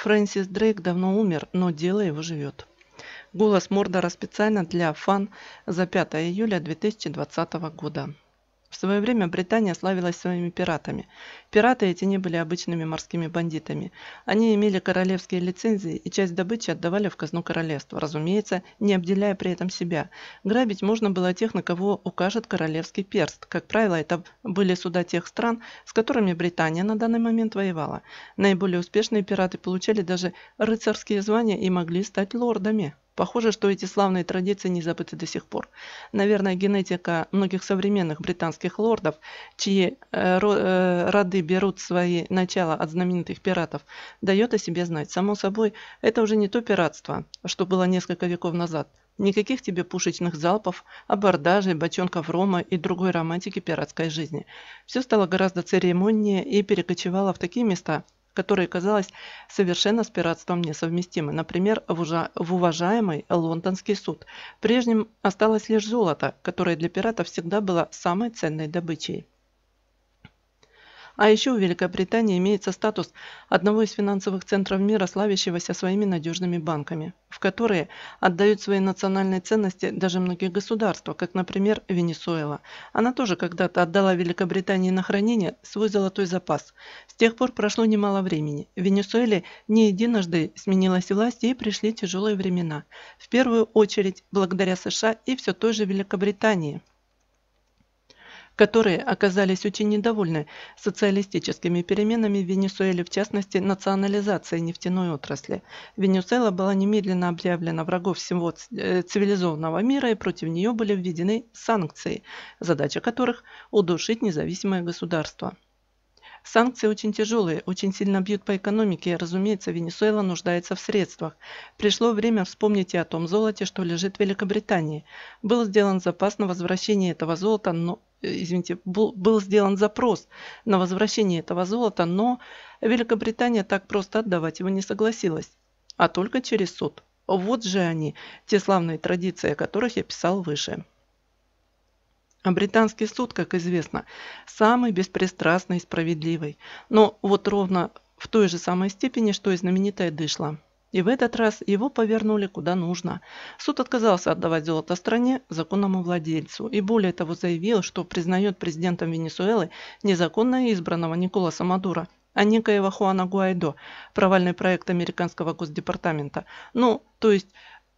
Фрэнсис Дрейк давно умер, но дело его живет. Голос Мордора специально для фан за 5 июля 2020 года. В свое время Британия славилась своими пиратами. Пираты эти не были обычными морскими бандитами. Они имели королевские лицензии и часть добычи отдавали в казну королевства, разумеется, не обделяя при этом себя. Грабить можно было тех, на кого укажет королевский перст. Как правило, это были суда тех стран, с которыми Британия на данный момент воевала. Наиболее успешные пираты получали даже рыцарские звания и могли стать лордами. Похоже, что эти славные традиции не забыты до сих пор. Наверное, генетика многих современных британских лордов, чьи э, э, роды берут свои начала от знаменитых пиратов, дает о себе знать. Само собой, это уже не то пиратство, что было несколько веков назад. Никаких тебе пушечных залпов, абордажей, бочонков рома и другой романтики пиратской жизни. Все стало гораздо церемоннее и перекочевало в такие места, которые, казалось, совершенно с пиратством несовместимы. Например, в, ужа... в уважаемый лондонский суд. Прежним осталось лишь золото, которое для пиратов всегда было самой ценной добычей. А еще у Великобритании имеется статус одного из финансовых центров мира, славящегося своими надежными банками, в которые отдают свои национальные ценности даже многие государства, как, например, Венесуэла. Она тоже когда-то отдала Великобритании на хранение свой золотой запас. С тех пор прошло немало времени. В Венесуэле не единожды сменилась власть и пришли тяжелые времена. В первую очередь благодаря США и все той же Великобритании – которые оказались очень недовольны социалистическими переменами в Венесуэле, в частности, национализацией нефтяной отрасли. Венесуэла была немедленно объявлена врагом всего э, цивилизованного мира, и против нее были введены санкции, задача которых – удушить независимое государство. Санкции очень тяжелые, очень сильно бьют по экономике, и, разумеется, Венесуэла нуждается в средствах. Пришло время вспомнить и о том золоте, что лежит в Великобритании. Был сделан запас на возвращение этого золота, но э, извините, был, был сделан запрос на возвращение этого золота, но Великобритания так просто отдавать его не согласилась, а только через суд. Вот же они, те славные традиции, о которых я писал выше. А британский суд, как известно, самый беспристрастный и справедливый. Но вот ровно в той же самой степени, что и знаменитая дышла. И в этот раз его повернули куда нужно. Суд отказался отдавать золото стране законному владельцу и более того заявил, что признает президентом Венесуэлы незаконно избранного Николаса Мадура, а некоего Хуана Гуайдо, провальный проект американского госдепартамента. Ну, то есть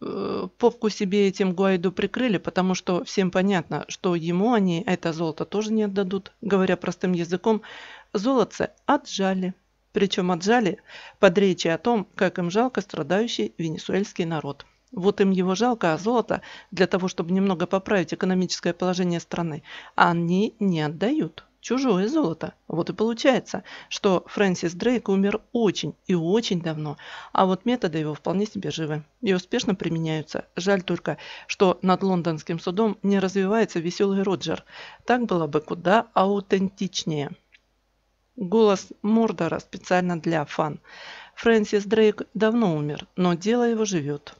Э, попку себе этим Гуайду прикрыли, потому что всем понятно, что ему они это золото тоже не отдадут. Говоря простым языком, золотце отжали. Причем отжали под речи о том, как им жалко страдающий венесуэльский народ. Вот им его жалко, а золото для того, чтобы немного поправить экономическое положение страны, они не отдают чужое золото. Вот и получается, что Фрэнсис Дрейк умер очень и очень давно, а вот методы его вполне себе живы и успешно применяются. Жаль только, что над лондонским судом не развивается веселый Роджер. Так было бы куда аутентичнее. Голос Мордора специально для фан. Фрэнсис Дрейк давно умер, но дело его живет.